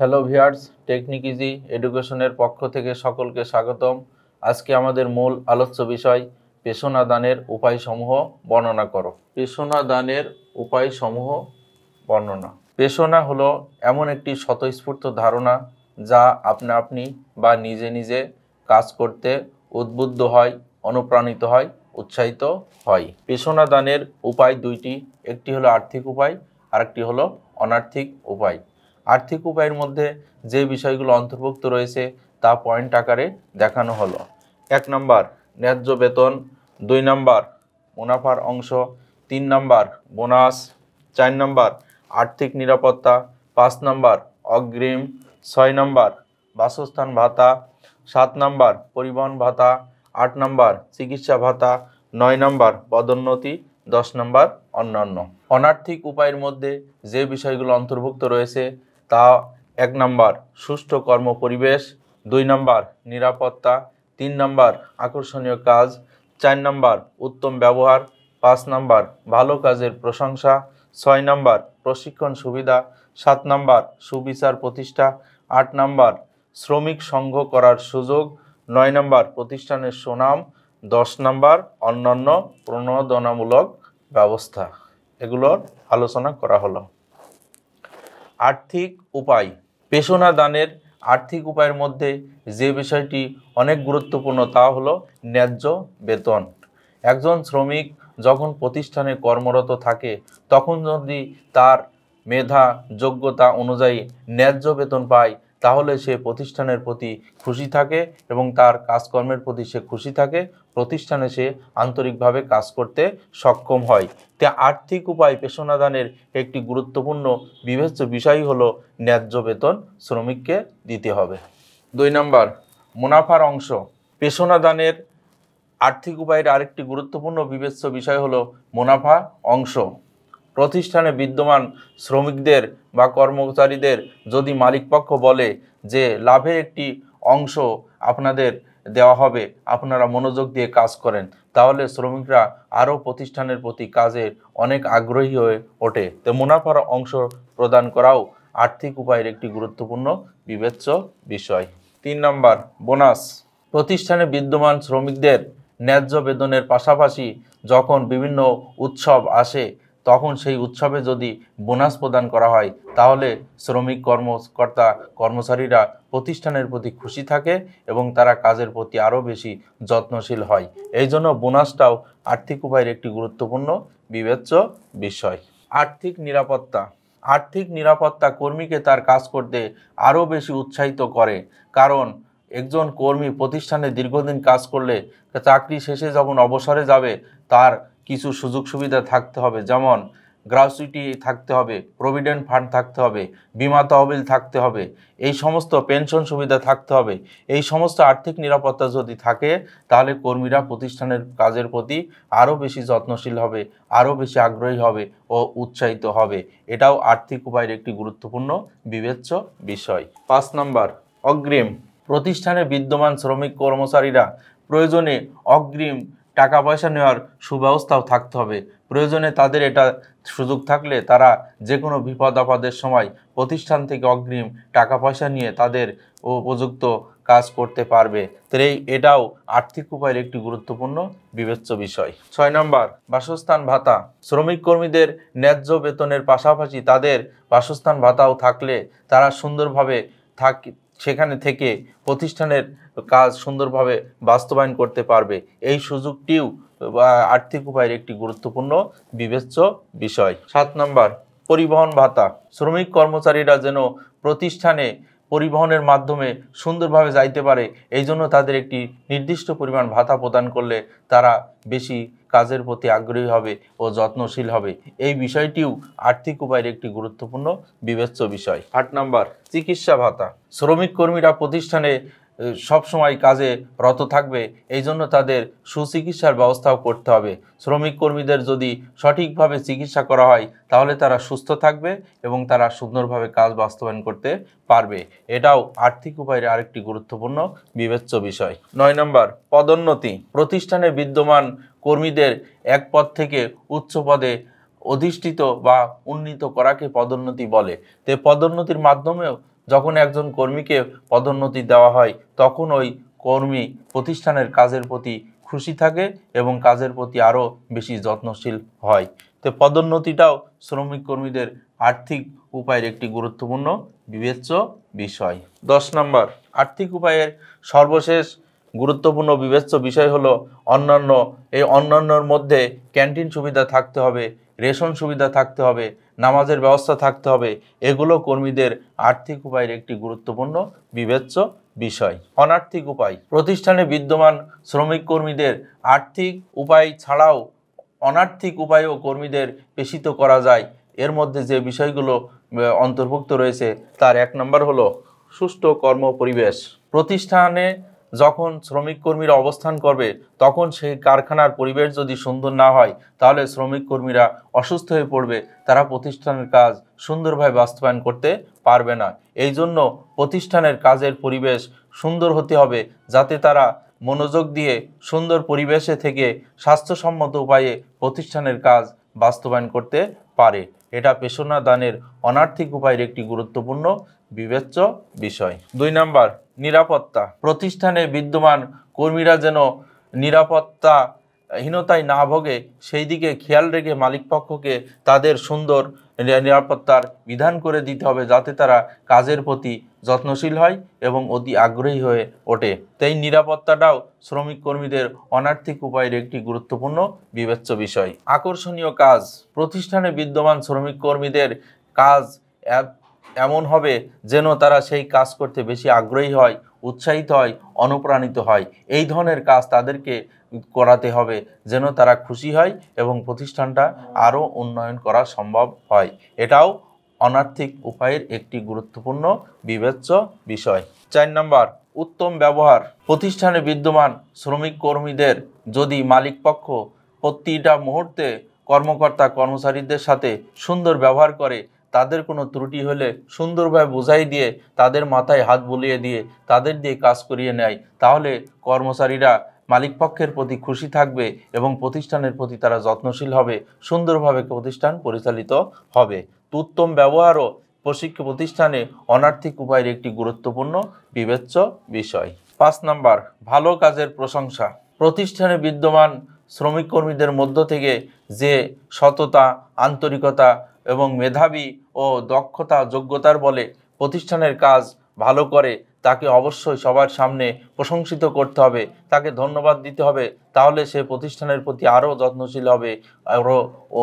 hello viewers technique easy এডুকেশনের পক্ষ থেকে সকলকে স্বাগতম আজকে আমাদের মূল আলোচ্য বিষয় পেশনা দানের উপায়সমূহ বর্ণনা করো পেশনা দানের উপায়সমূহ বর্ণনা পেশনা হলো এমন একটি স্বতঃস্ফূর্ত ধারণা যা আপনা আপনি বা নিজে নিজে কাজ করতে উদ্বুদ্ধ হয় অনুপ্রাণিত হয় উৎসাহিত হয় পেশনা দানের উপায় দুইটি একটি হলো আর্থিক উপায় আরেকটি হলো অনার্থিক উপায় আর্থিক উপায়ের মধ্যে যে বিষয়গুলো অন্তর্ভুক্ত রয়েছে তা পয়েন্ট আকারে দেখানো হলো এক নম্বর ন্যায্য বেতন দুই নম্বর মুনাফার অংশ তিন নম্বর বোনাস চার নম্বর আর্থিক নিরাপত্তা পাঁচ নম্বর অগ্রিম ছয় নম্বর বাসস্থান ভাতা সাত নম্বর পরিবহন ভাতা আট নম্বর চিকিৎসা ভাতা নয় নম্বর পদোন্নতি দশ নম্বর অন্যান্য অনার্থিক উপায়ের মধ্যে যে বিষয়গুলো অন্তর্ভুক্ত রয়েছে তা এক নম্বর সুষ্ঠু কর্ম পরিবেশ দুই নম্বর নিরাপত্তা তিন নম্বর আকর্ষণীয় কাজ চার নম্বর উত্তম ব্যবহার পাঁচ নম্বর ভালো কাজের প্রশংসা ছয় নম্বর প্রশিক্ষণ সুবিধা সাত নম্বর সুবিচার প্রতিষ্ঠা আট নম্বর শ্রমিক সংঘ করার সুযোগ নয় নম্বর প্রতিষ্ঠানের সুনাম দশ নম্বর অন্যান্য প্রণোদনামূলক ব্যবস্থা এগুলোর আলোচনা করা হলো আর্থিক উপায় পেশনা দানের আর্থিক উপায়ের মধ্যে যে বিষয়টি অনেক গুরুত্বপূর্ণ তা হলো ন্যায্য বেতন একজন শ্রমিক যখন প্রতিষ্ঠানে কর্মরত থাকে তখন যদি তার মেধা যোগ্যতা অনুযায়ী ন্যায্য বেতন পায় তাহলে সে প্রতিষ্ঠানের প্রতি খুশি থাকে এবং তার কাজকর্মের প্রতি সে খুশি থাকে প্রতিষ্ঠানে সে আন্তরিকভাবে কাজ করতে সক্ষম হয় তে আর্থিক উপায় পেশনাদানের একটি গুরুত্বপূর্ণ বিবেচ্য বিষয় হল ন্যায্য বেতন শ্রমিককে দিতে হবে দুই নম্বর মুনাফার অংশ পেশনাদানের আর্থিক উপায়ের আরেকটি গুরুত্বপূর্ণ বিবেচ্য বিষয় হলো মুনাফা অংশ প্রতিষ্ঠানে বিদ্যমান শ্রমিকদের বা কর্মচারীদের যদি মালিকপক্ষ বলে যে লাভের একটি অংশ আপনাদের দেওয়া হবে আপনারা মনোযোগ দিয়ে কাজ করেন তাহলে শ্রমিকরা আরও প্রতিষ্ঠানের প্রতি কাজের অনেক আগ্রহী হয়ে ওঠে তো মুনাফার অংশ প্রদান করাও আর্থিক উপায়ের একটি গুরুত্বপূর্ণ বিবেচ্য বিষয় তিন নম্বর বোনাস প্রতিষ্ঠানে বিদ্যমান শ্রমিকদের ন্যায্য বেতনের পাশাপাশি যখন বিভিন্ন উৎসব আসে তখন সেই উৎসবে যদি বোনাস প্রদান করা হয় তাহলে শ্রমিক কর্মকর্তা কর্মচারীরা প্রতিষ্ঠানের প্রতি খুশি থাকে এবং তারা কাজের প্রতি আরও বেশি যত্নশীল হয় এই জন্য বোনাসটাও আর্থিক উপায়ের একটি গুরুত্বপূর্ণ বিবেচ্য বিষয় আর্থিক নিরাপত্তা আর্থিক নিরাপত্তা কর্মীকে তার কাজ করতে আরও বেশি উৎসাহিত করে কারণ একজন কর্মী প্রতিষ্ঠানে দীর্ঘদিন কাজ করলে চাকরি শেষে যখন অবসরে যাবে তার কিছু সুযোগ সুবিধা থাকতে হবে যেমন গ্রাচুইটি থাকতে হবে প্রভিডেন্ট ফান্ড থাকতে হবে বিমা তহবিল থাকতে হবে এই সমস্ত পেনশন সুবিধা থাকতে হবে এই সমস্ত আর্থিক নিরাপত্তা যদি থাকে তাহলে কর্মীরা প্রতিষ্ঠানের কাজের প্রতি আরও বেশি যত্নশীল হবে আরও বেশি আগ্রহী হবে ও উৎসাহিত হবে এটাও আর্থিক উপায়ের একটি গুরুত্বপূর্ণ বিবেচ্য বিষয় পাঁচ নম্বর অগ্রিম প্রতিষ্ঠানে বিদ্যমান শ্রমিক কর্মচারীরা প্রয়োজনে অগ্রিম টাকা পয়সা নেওয়ার সুব্যবস্থাও থাকতে হবে প্রয়োজনে তাদের এটা সুযোগ থাকলে তারা যে কোনো বিপদ আপদের সময় প্রতিষ্ঠান থেকে অগ্রিম টাকা পয়সা নিয়ে তাদের উপযুক্ত কাজ করতে পারবে তো এটাও আর্থিক উপায়ের একটি গুরুত্বপূর্ণ বিবেচ্য বিষয় ছয় নম্বর বাসস্থান ভাতা শ্রমিক কর্মীদের ন্যায্য বেতনের পাশাপাশি তাদের বাসস্থান ভাতাও থাকলে তারা সুন্দরভাবে থাক সেখানে থেকে প্রতিষ্ঠানের কাজ সুন্দরভাবে বাস্তবায়ন করতে পারবে এই সুযোগটিও আর্থিক উপায়ের একটি গুরুত্বপূর্ণ বিবেচ্য বিষয় সাত নম্বর পরিবহন ভাতা শ্রমিক কর্মচারীরা যেন প্রতিষ্ঠানে পরিবহনের মাধ্যমে সুন্দরভাবে যাইতে পারে এই জন্য তাদের একটি নির্দিষ্ট পরিমাণ ভাতা প্রদান করলে তারা বেশি কাজের প্রতি আগ্রহী হবে ও যত্নশীল হবে এই বিষয়টিও আর্থিক উপায়ের একটি গুরুত্বপূর্ণ বিবেচ্য বিষয় আট নম্বর চিকিৎসা ভাতা শ্রমিক কর্মীরা প্রতিষ্ঠানে সব সময় কাজে রত থাকবে এই জন্য তাদের সুচিকিৎসার ব্যবস্থাও করতে হবে শ্রমিক কর্মীদের যদি সঠিকভাবে চিকিৎসা করা হয় তাহলে তারা সুস্থ থাকবে এবং তারা সুন্দরভাবে কাজ বাস্তবায়ন করতে পারবে এটাও আর্থিক উপায়ের আরেকটি গুরুত্বপূর্ণ বিবেচ্য বিষয় নয় নম্বর পদোন্নতি প্রতিষ্ঠানে বিদ্যমান কর্মীদের এক পদ থেকে উচ্চ পদে অধিষ্ঠিত বা উন্নীত করাকে পদোন্নতি বলে তে পদোন্নতির মাধ্যমেও যখন একজন কর্মীকে পদোন্নতি দেওয়া হয় তখন ওই কর্মী প্রতিষ্ঠানের কাজের প্রতি খুশি থাকে এবং কাজের প্রতি আরও বেশি যত্নশীল হয় তো পদোন্নতিটাও শ্রমিক কর্মীদের আর্থিক উপায়ের একটি গুরুত্বপূর্ণ বিবেচ্য বিষয় দশ নম্বর আর্থিক উপায়ের সর্বশেষ গুরুত্বপূর্ণ বিবেচ্য বিষয় হলো অন্যান্য এই অন্যান্যর মধ্যে ক্যান্টিন সুবিধা থাকতে হবে রেশন সুবিধা থাকতে হবে নামাজের ব্যবস্থা থাকতে হবে এগুলো কর্মীদের আর্থিক উপায়ের একটি গুরুত্বপূর্ণ বিবেচ্য বিষয় অনার্থিক উপায় প্রতিষ্ঠানে বিদ্যমান শ্রমিক কর্মীদের আর্থিক উপায় ছাড়াও অনার্থিক উপায়েও কর্মীদের পেশিত করা যায় এর মধ্যে যে বিষয়গুলো অন্তর্ভুক্ত রয়েছে তার এক নম্বর হলো সুষ্ঠু কর্ম পরিবেশ প্রতিষ্ঠানে যখন শ্রমিক কর্মীরা অবস্থান করবে তখন সেই কারখানার পরিবেশ যদি সুন্দর না হয় তাহলে শ্রমিক কর্মীরা অসুস্থ হয়ে পড়বে তারা প্রতিষ্ঠানের কাজ সুন্দরভাবে বাস্তবায়ন করতে পারবে না এই জন্য প্রতিষ্ঠানের কাজের পরিবেশ সুন্দর হতে হবে যাতে তারা মনোযোগ দিয়ে সুন্দর পরিবেশে থেকে স্বাস্থ্যসম্মত উপায়ে প্রতিষ্ঠানের কাজ বাস্তবায়ন করতে পারে এটা পেশনা দানের অনার্থিক উপায়ের একটি গুরুত্বপূর্ণ বিবেচ্য বিষয় দুই নম্বর নিরাপত্তা প্রতিষ্ঠানে বিদ্যমান কর্মীরা যেন নিরাপত্তাহীনতায় না ভোগে সেই দিকে খেয়াল রেখে মালিকপক্ষকে তাদের সুন্দর নিরাপত্তার বিধান করে দিতে হবে যাতে তারা কাজের প্রতি যত্নশীল হয় এবং অতি আগ্রহী হয়ে ওঠে তাই নিরাপত্তাটাও শ্রমিক কর্মীদের অনার্থিক উপায়ের একটি গুরুত্বপূর্ণ বিবেচ্য বিষয় আকর্ষণীয় কাজ প্রতিষ্ঠানে বিদ্যমান শ্রমিক কর্মীদের কাজ এমন হবে যেন তারা সেই কাজ করতে বেশি আগ্রহী হয় উৎসাহিত হয় অনুপ্রাণিত হয় এই ধরনের কাজ তাদেরকে করাতে হবে যেন তারা খুশি হয় এবং প্রতিষ্ঠানটা আরও উন্নয়ন করা সম্ভব হয় এটাও অনার্থিক উপায়ের একটি গুরুত্বপূর্ণ বিবেচ্য বিষয় চার নম্বর উত্তম ব্যবহার প্রতিষ্ঠানে বিদ্যমান শ্রমিক কর্মীদের যদি মালিকপক্ষ প্রতিটা মুহূর্তে কর্মকর্তা কর্মচারীদের সাথে সুন্দর ব্যবহার করে তাদের কোনো ত্রুটি হলে সুন্দরভাবে বোঝাই দিয়ে তাদের মাথায় হাত বুলিয়ে দিয়ে তাদের দিয়ে কাজ করিয়ে নেয় তাহলে কর্মচারীরা মালিকপক্ষের প্রতি খুশি থাকবে এবং প্রতিষ্ঠানের প্রতি তারা যত্নশীল হবে সুন্দরভাবে প্রতিষ্ঠান পরিচালিত হবে উত্তম ব্যবহারও প্রশিক্ষা প্রতিষ্ঠানে অনার্থিক উপায়ের একটি গুরুত্বপূর্ণ বিবেচ্য বিষয় পাঁচ নাম্বার ভালো কাজের প্রশংসা প্রতিষ্ঠানে বিদ্যমান শ্রমিক কর্মীদের মধ্য থেকে যে সততা আন্তরিকতা এবং মেধাবী ও দক্ষতা যোগ্যতার বলে প্রতিষ্ঠানের কাজ ভালো করে তাকে অবশ্যই সবার সামনে প্রশংসিত করতে হবে তাকে ধন্যবাদ দিতে হবে তাহলে সে প্রতিষ্ঠানের প্রতি আরও যত্নশীল হবে আরও ও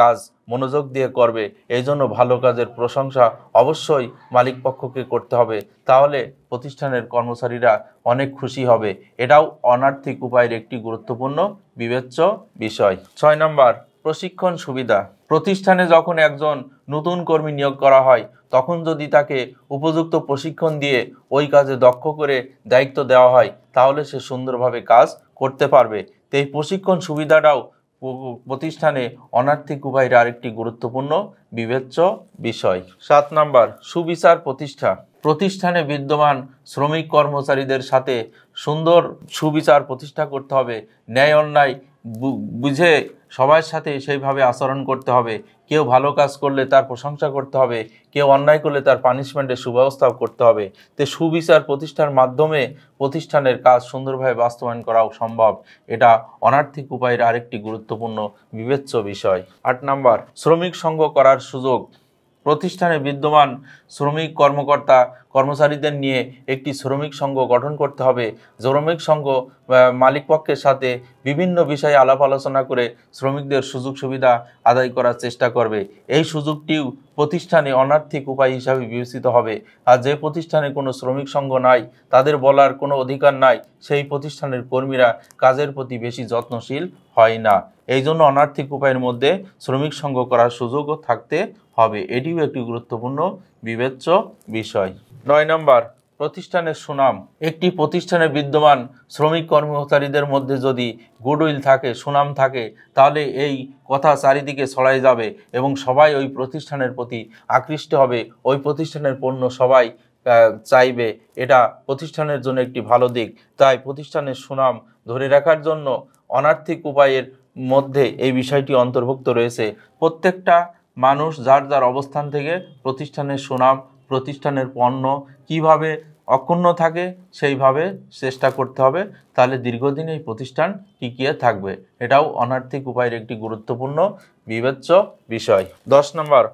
কাজ মনোযোগ দিয়ে করবে এই জন্য ভালো কাজের প্রশংসা অবশ্যই মালিক পক্ষকে করতে হবে তাহলে প্রতিষ্ঠানের কর্মচারীরা অনেক খুশি হবে এটাও অনার্থিক উপায়ের একটি গুরুত্বপূর্ণ বিবেচ্য বিষয় ছয় নম্বর প্রশিক্ষণ সুবিধা প্রতিষ্ঠানে যখন একজন নতুন কর্মী নিয়োগ করা হয় তখন যদি তাকে উপযুক্ত প্রশিক্ষণ দিয়ে ওই কাজে দক্ষ করে দায়িত্ব দেওয়া হয় তাহলে সে সুন্দরভাবে কাজ করতে পারবে তাই এই প্রশিক্ষণ সুবিধাটাও প্রতিষ্ঠানে অনার্থিক উপায়ের আরেকটি গুরুত্বপূর্ণ বিবেচ্য বিষয় সাত নাম্বার সুবিচার প্রতিষ্ঠা প্রতিষ্ঠানে বিদ্যমান শ্রমিক কর্মচারীদের সাথে সুন্দর সুবিচার প্রতিষ্ঠা করতে হবে ন্যায় অন্যায় বুঝে সবার সাথে সেইভাবে আচরণ করতে হবে কেউ ভালো কাজ করলে তার প্রশংসা করতে হবে কেউ অন্যায় করলে তার পানিশমেন্টের সুব্যবস্থাও করতে হবে তে সুবিচার প্রতিষ্ঠার মাধ্যমে প্রতিষ্ঠানের কাজ সুন্দরভাবে বাস্তবায়ন করাও সম্ভব এটা অনার্থিক উপায়ের আরেকটি গুরুত্বপূর্ণ বিবেচ্য বিষয় আট নাম্বার শ্রমিক সংঘ করার সুযোগ প্রতিষ্ঠানে বিদ্যমান শ্রমিক কর্মকর্তা কর্মচারীদের নিয়ে একটি শ্রমিক সংঘ গঠন করতে হবে শ্রমিক সংঘ মালিকপক্ষের সাথে বিভিন্ন বিষয়ে আলাপ আলোচনা করে শ্রমিকদের সুযোগ সুবিধা আদায় করার চেষ্টা করবে এই সুযোগটিও প্রতিষ্ঠানে অনার্থিক উপায় হিসাবে বিবেচিত হবে আর যে প্রতিষ্ঠানে কোনো শ্রমিক সংঘ নাই তাদের বলার কোনো অধিকার নাই সেই প্রতিষ্ঠানের কর্মীরা কাজের প্রতি বেশি যত্নশীল হয় না এই জন্য অনার্থিক উপায়ের মধ্যে শ্রমিক সংঘ করার সুযোগও থাকতে হবে এটিও একটি গুরুত্বপূর্ণ বিবেচ্য বিষয় নয় নম্বর প্রতিষ্ঠানের সুনাম একটি প্রতিষ্ঠানে বিদ্যমান শ্রমিক কর্মচারীদের মধ্যে যদি গুডউইল থাকে সুনাম থাকে তাহলে এই কথা চারিদিকে ছড়াই যাবে এবং সবাই ওই প্রতিষ্ঠানের প্রতি আকৃষ্ট হবে ওই প্রতিষ্ঠানের পণ্য সবাই চাইবে এটা প্রতিষ্ঠানের জন্য একটি ভালো দিক তাই প্রতিষ্ঠানের সুনাম ধরে রাখার জন্য অনার্থিক উপায়ের মধ্যে এই বিষয়টি অন্তর্ভুক্ত রয়েছে প্রত্যেকটা মানুষ যার যার অবস্থান থেকে প্রতিষ্ঠানের সুনাম প্রতিষ্ঠানের পণ্য কিভাবে অক্ষুণ্ণ থাকে সেইভাবে চেষ্টা করতে হবে তাহলে দীর্ঘদিন এই প্রতিষ্ঠান টিকিয়ে থাকবে এটাও অনার্থিক উপায়ের একটি গুরুত্বপূর্ণ বিবেচ্য বিষয় দশ নম্বর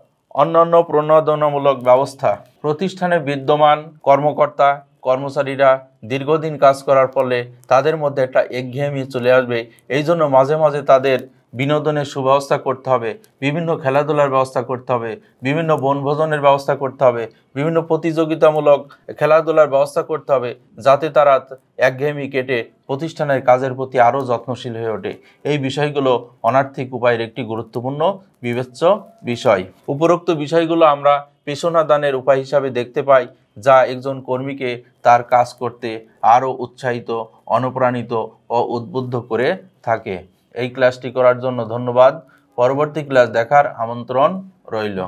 অন্যান্য প্রণোদনামূলক ব্যবস্থা প্রতিষ্ঠানে বিদ্যমান কর্মকর্তা কর্মচারীরা দীর্ঘদিন কাজ করার ফলে তাদের মধ্যে একটা একঘেয়েমি চলে আসবে এই জন্য মাঝে মাঝে তাদের বিনোদনের সুব্যবস্থা করতে হবে বিভিন্ন খেলাধুলার ব্যবস্থা করতে হবে বিভিন্ন বনভোজনের ব্যবস্থা করতে হবে বিভিন্ন প্রতিযোগিতামূলক খেলাধুলার ব্যবস্থা করতে হবে যাতে তারা একঘেয়েমি কেটে প্রতিষ্ঠানের কাজের প্রতি আরও যত্নশীল হয়ে ওঠে এই বিষয়গুলো অনার্থিক উপায়ের একটি গুরুত্বপূর্ণ বিবেচ্য বিষয় উপরোক্ত বিষয়গুলো আমরা পেশনাদানের উপায় হিসাবে দেখতে পাই যা একজন কর্মীকে তার কাজ করতে আরও উৎসাহিত অনুপ্রাণিত ও উদ্বুদ্ধ করে থাকে এই ক্লাসটি করার জন্য ধন্যবাদ পরবর্তী ক্লাস দেখার আমন্ত্রণ রইল